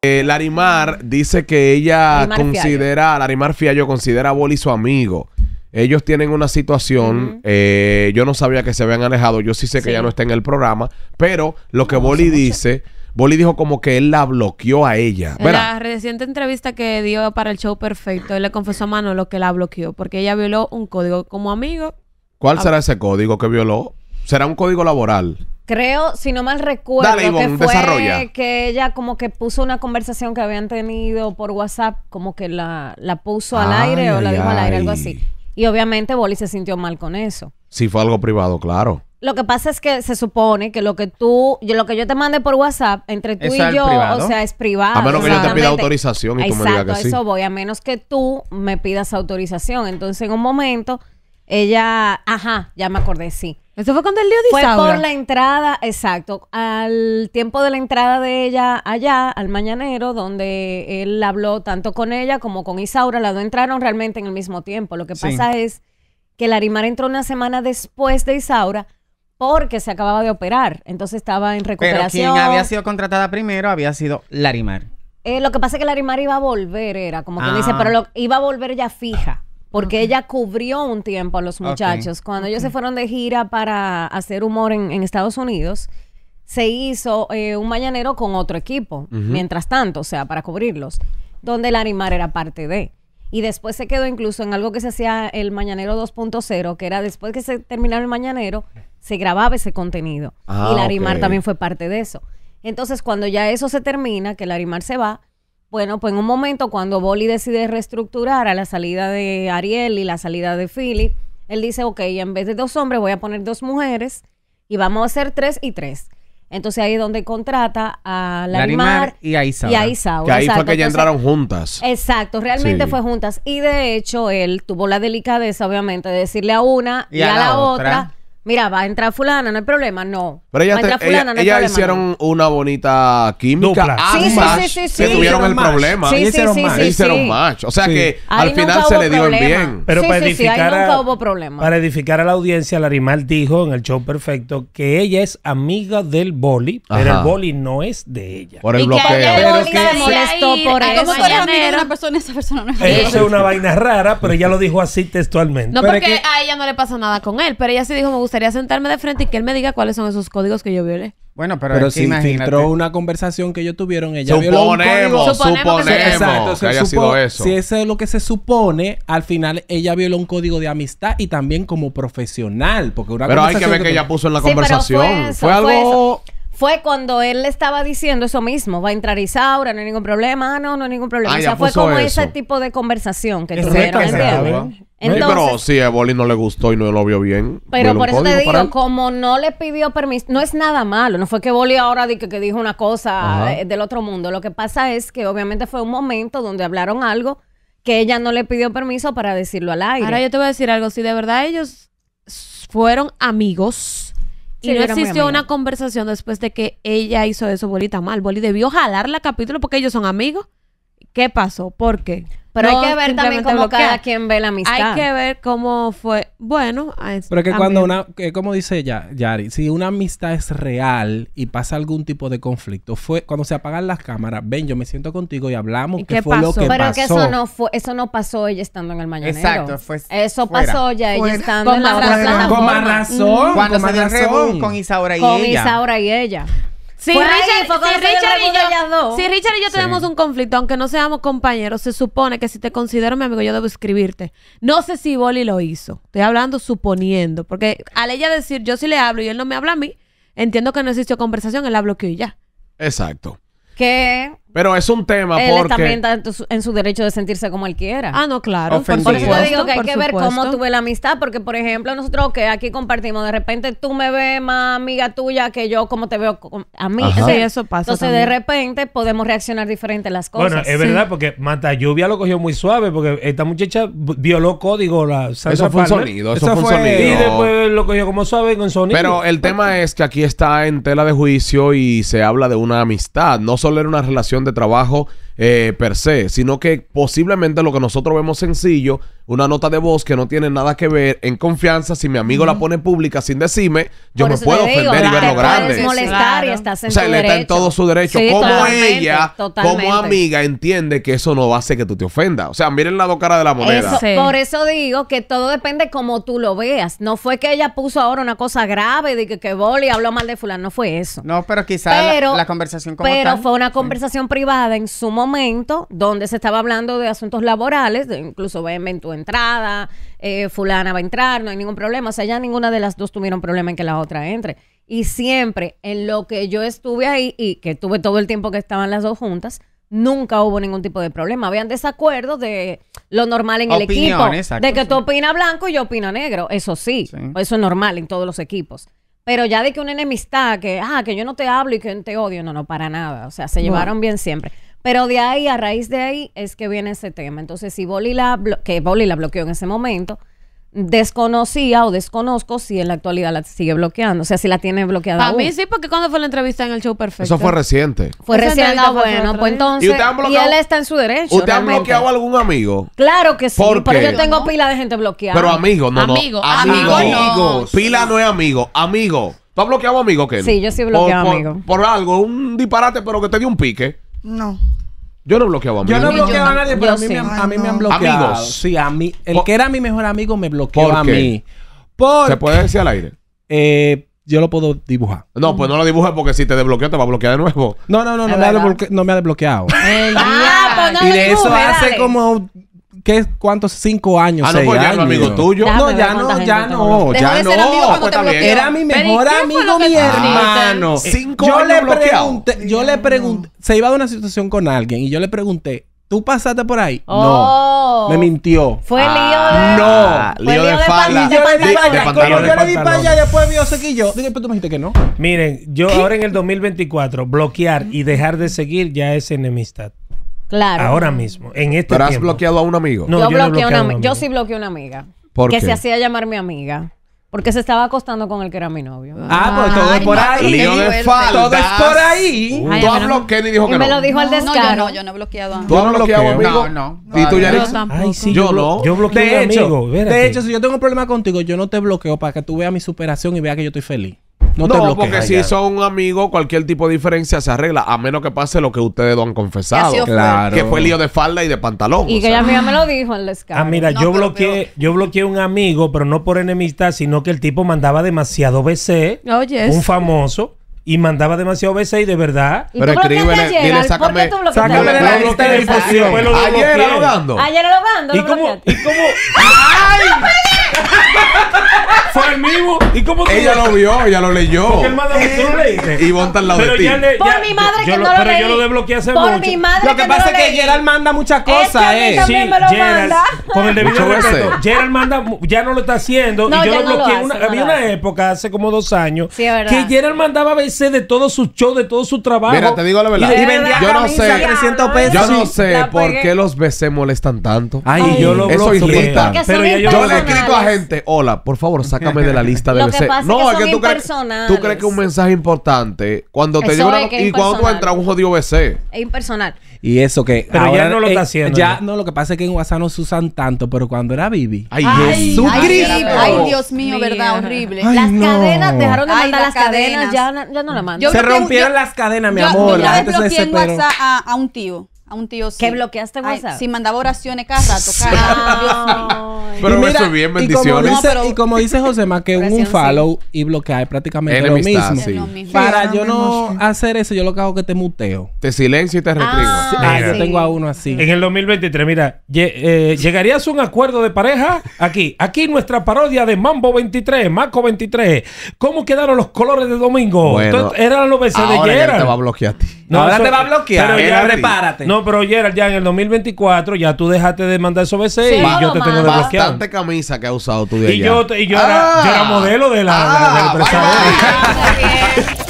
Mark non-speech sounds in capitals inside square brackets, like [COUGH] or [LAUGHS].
Eh, Larimar dice que ella considera, Fiallo. Larimar Fiallo considera a Boli su amigo. Ellos tienen una situación, eh, yo no sabía que se habían alejado, yo sí sé que ya no está en el programa, pero lo que Boli dice, Boli dijo como que él la bloqueó a ella. En la reciente entrevista que dio para el show perfecto, él le confesó a Manolo que la bloqueó, porque ella violó un código como amigo. ¿Cuál ah, será ese código que violó? ¿Será un código laboral? Creo, si no mal recuerdo, que fue que ella como que puso una conversación que habían tenido por WhatsApp, como que la, la puso al aire o la dijo al aire, algo así. Y obviamente Boli se sintió mal con eso. Sí, fue algo privado, claro. Lo que pasa es que se supone que lo que tú, lo que yo te mandé por WhatsApp, entre tú y yo, o sea, es privado. A menos que yo te pida autorización y como tú me digas que sí. eso voy, a menos que tú me pidas autorización. Entonces, en un momento, ella, ajá, ya me acordé, sí eso fue cuando el lío Fue por la entrada, exacto, al tiempo de la entrada de ella allá, al mañanero, donde él habló tanto con ella como con Isaura. Las dos entraron realmente en el mismo tiempo. Lo que pasa es que Larimar entró una semana después de Isaura porque se acababa de operar. Entonces estaba en recuperación. Pero quien había sido contratada primero había sido Larimar. Eh, lo que pasa es que Larimar iba a volver, era como quien ah. dice, pero iba a volver ya fija porque ella cubrió un tiempo a los muchachos. Cuando ellos se fueron de gira para hacer humor en, Estados Unidos, se hizo eh, un mañanero con otro equipo, mientras tanto, o sea, para cubrirlos, donde el animar era parte de. Y después se quedó incluso en algo que se hacía el Mañanero 2.0, que era después que se terminaba el Mañanero, se grababa ese contenido. y el ah, Arimar también fue parte de eso. Entonces, cuando ya eso se termina, que el Arimar se va, bueno, pues en un momento cuando Boli decide reestructurar a la salida de Ariel y la salida de Philly, él dice, ok, en vez de dos hombres voy a poner dos mujeres y vamos a hacer tres y tres. Entonces ahí es donde contrata a Larimar, y a Isaura. Y Que ahí fue que ya entraron juntas. Exacto, realmente fue juntas. Y de hecho él tuvo la delicadeza, obviamente, de decirle a una y, a, la, otra Mira, va a entrar fulana, no hay problema, no. Pero fulana, ella, no ellas problema, hicieron una bonita química. Ambas sí, sí, tuvieron el problema. hicieron match. Hicieron match. O sea que al final se le dio el bien. Pero para edificar, a, hubo problema. para edificar a la audiencia, animal dijo en el show perfecto que ella es amiga del boli, pero el boli no es de ella. Por el bloqueo. Que molestó por eso. Esa es una vaina rara, pero ella lo dijo así textualmente. No, porque a ella no le pasa nada con él, pero ella sí dijo me gusta quería sentarme de frente y que él me diga cuáles son esos códigos que yo violé. Bueno, pero, pero si filtró una conversación que ellos tuvieron, ella violó un código. Suponemos, que, que haya sido eso. Si eso es lo que se supone, al final ella violó un código de amistad y también como profesional. Porque una pero hay que ver que, ella puso en la conversación. fue, algo fue cuando él le estaba diciendo eso mismo, va a entrar Isaura, no hay ningún problema, ah, no, no hay ningún problema. Ah, o sea, fue como ese tipo de conversación que tuvieron, Entonces, pero sí, a Boli no le gustó y no lo vio bien. Pero por eso te digo, como no le pidió permiso, no es nada malo. No fue que Boli ahora di que, dijo una cosa eh, del otro mundo. Lo que pasa es que obviamente fue un momento donde hablaron algo que ella no le pidió permiso para decirlo al aire. Ahora yo te voy a decir algo. Si de verdad ellos fueron amigos, y no existió una conversación después de que ella hizo eso, Bolita mal. Boli debió jalar la capítulo porque ellos son amigos qué pasó, por qué. Pero hay que ver también cómo cada quien ve la amistad. Hay que ver cómo fue. Bueno, es, pero que cuando una, como dice ella, Yari, si una amistad es real y pasa algún tipo de conflicto, fue cuando se apagan las cámaras, ven, yo me siento contigo y hablamos que qué, fue pasó? lo que pero pasó. Pero que eso no fue, eso no pasó ella estando en el mañanero. Exacto, fue Eso pasó ya ella estando en la otra Con más razón. Cuando con se con Isaura y ella. Con Isaura y ella. Si, Richard, y yo, tenemos un conflicto, aunque no seamos compañeros, se supone que si te considero mi amigo, yo debo escribirte. No sé si Boli lo hizo. Estoy hablando suponiendo. Porque al ella decir yo sí le hablo y él no me habla a mí, entiendo que no existió conversación, él hablo que y ya. Exacto. Que pero es un tema él también está en, su derecho de sentirse como él quiera. Ah, no, claro. Por eso te digo que hay que ver cómo tuve la amistad, porque por ejemplo nosotros que aquí compartimos, de repente tú me ves más amiga tuya que yo como te veo a mí. Sí, eso pasa Entonces de repente podemos reaccionar diferente a las cosas. Bueno, es verdad, porque Mata Lluvia lo cogió muy suave, porque esta muchacha violó código la Eso fue un sonido, eso, fue un sonido. Y después lo cogió como suave con sonido. Pero el pues tema es que aquí está en tela de juicio y se habla de una amistad, no solo era una relación de trabajo eh, per se, sino que posiblemente lo que nosotros vemos sencillo una nota de voz que no tiene nada que ver en confianza, si mi amigo la pone pública sin decirme, yo me puedo ofender y verlo grande. molestar y O sea, le está en todo su derecho. como ella, como amiga, entiende que eso no va a hacer que tú te ofendas. O sea, miren la dos de la moneda. Por eso digo que todo depende como tú lo veas. No fue que ella puso ahora una cosa grave de que, que Boli habló mal de fulano, no fue eso. No, pero quizás la, conversación como Pero fue una conversación privada en su momento donde se estaba hablando de asuntos laborales, incluso incluso en entrada, eh, fulana va a entrar, no hay ningún problema. O sea, ya ninguna de las dos tuvieron problema en que la otra entre. Y siempre en lo que yo estuve ahí y que tuve todo el tiempo que estaban las dos juntas, nunca hubo ningún tipo de problema. Habían desacuerdos de lo normal en el equipo. de que tú opinas blanco y yo opino negro. Eso sí, eso es normal en todos los equipos. Pero ya de que una enemistad, que, ah, que yo no te hablo y que te odio, no, no, para nada. O sea, se llevaron bien siempre. Pero de ahí, a raíz de ahí, es que viene ese tema. Entonces, si Boli la, que Boli la bloqueó en ese momento, desconocía o desconozco si en la actualidad la sigue bloqueando. O sea, si la tiene bloqueada. a mí sí, porque cuando fue la entrevista en el show perfecto. Eso fue reciente. Fue reciente, bueno. Pues entonces. ¿Y, él está en su derecho. ¿Usted ha bloqueado a algún amigo? Claro que sí. ¿Por yo tengo pila de gente bloqueada. Pero amigo, no, no. Amigo, amigo. Pila no es amigo. Amigo. ¿Tú has bloqueado amigo, qué? Sí, yo sí he bloqueado por, amigo. por algo, un disparate, pero que te dio un pique. No. Yo no bloqueaba a Yo no bloqueaba a nadie, pero a mí, me, ah, han bloqueado. Amigos. Sí, a mí. El que era mi mejor amigo me bloqueó a mí. Porque, ¿Se puede decir al aire? Eh, yo lo puedo dibujar. No, pues no lo dibujes porque si te desbloqueo te va a bloquear de nuevo. No, no, no, no, me ha, no me ha desbloqueado. Ah, pues y de eso hace como ¿cuántos? ¿Cinco años? Ah, no, pues ya no amigo tuyo. No, ya no, ya no, ya no. Era mi mejor amigo, mi hermano. Cinco yo le pregunté, yo le pregunté, mm. se iba de una situación con alguien y yo le pregunté, ¿Tú pasaste por ahí? No. Oh. Me mintió. Fue lío ah, de... No. Fue lío, lío de, falda. Y yo le di para allá. yo le di para allá, después vio sequillo. Dije, pero tú me dijiste que no. Miren, yo ahora en el 2024, bloquear y dejar de seguir ya es enemistad. Claro. Ahora mismo, en este ¿Pero has bloqueado a un amigo? No, yo, sí bloqueé a sí bloqueé una amiga. ¿Por que se hacía llamar mi amiga. Porque se estaba acostando con el que era mi novio. Ah, pues todo es por ahí. todo es por ahí. Ay, tú y dijo que no. me lo dijo el descaro. No, yo no, yo no he bloqueado a ¿Tú has amigo? No, no. ¿Y tú, ya Ay, sí, yo, no. Yo bloqueé a un amigo. De hecho, si yo tengo un problema contigo, yo no te bloqueo para que tú veas mi superación y veas que yo estoy feliz. No, porque si son amigos, cualquier tipo de diferencia se arregla, a menos que pase lo que ustedes lo han confesado. Que, fue lío de falda y de pantalón. Y que ella amiga me lo dijo en la escala. Ah, mira, yo bloqueé, yo bloqueé un amigo, pero no por enemistad, sino que el tipo mandaba demasiado BC. Un famoso y mandaba demasiado BC, y de verdad. pero escríbele, dile, sácame, sácame la lista de difusión. Ayer era dando. Ayer era dando. ¿Y cómo? ¿Y cómo? ¡Ay! [LAUGHS] Fue el mismo. ¿Y cómo Ella lo vio, ella lo leyó. El ¿Tú leíste? Y vos al lado de ti. por mi madre que no lo, lo Pero yo lo desbloqueé hace por Mi madre lo que, que pasa es que Gerald manda muchas cosas, es que a mí eh. Sí, me lo manda. Con el debido respeto. Gerald manda, ya no lo está haciendo. No, y yo lo bloqueé. Hace, había una época, hace como dos años, que Gerald mandaba a veces de todos sus shows, de todo su trabajo. Mira, te digo la verdad. Y vendía yo no sé, 300 pesos. Yo no sé por qué los BC molestan tanto. Ay, yo lo bloqueé. Eso Pero yo le he escrito a gente, hola, por favor, sácame de la [LAUGHS] lista de Lo no, es que, tú crees, que un mensaje importante cuando te llega y cuando tú entras un jodido BC. Es impersonal. Y eso que pero ya no lo está haciendo. ya no, lo que pasa es que en WhatsApp no se usan tanto, pero cuando era Bibi. Ay, Jesús Ay, ay, Dios mío, verdad, horrible. las cadenas dejaron de mandar las, cadenas, ya, ya no la mandan. se rompieron las cadenas, mi amor. Yo la WhatsApp a un tío a un tío sí. ¿Que bloqueaste WhatsApp? mandaba oraciones cada rato. Cada ah. Pero mira, bien bendiciones. Y como, dice, José Más, que un follow y bloquear es prácticamente lo mismo. Para yo no hacer eso, yo lo que hago es que te muteo. Te silencio y te ah, retiro. Ah, yo tengo a uno así. En el 2023, mira, eh, ¿llegarías a un acuerdo de pareja? Aquí, aquí nuestra parodia de Mambo 23, Maco 23. ¿Cómo quedaron los colores de domingo? Entonces, eran los besos de te bloquear a ti. No, ahora te va a bloquear. Pero ya, repárate. No, pero Gerald, ya en el 2024 ya tú dejaste de mandar esos BC sí, y yo te tengo de Bastante camisa que ha usado tú de Y yo, y yo, era, era ah. modelo de la, ah, la bien.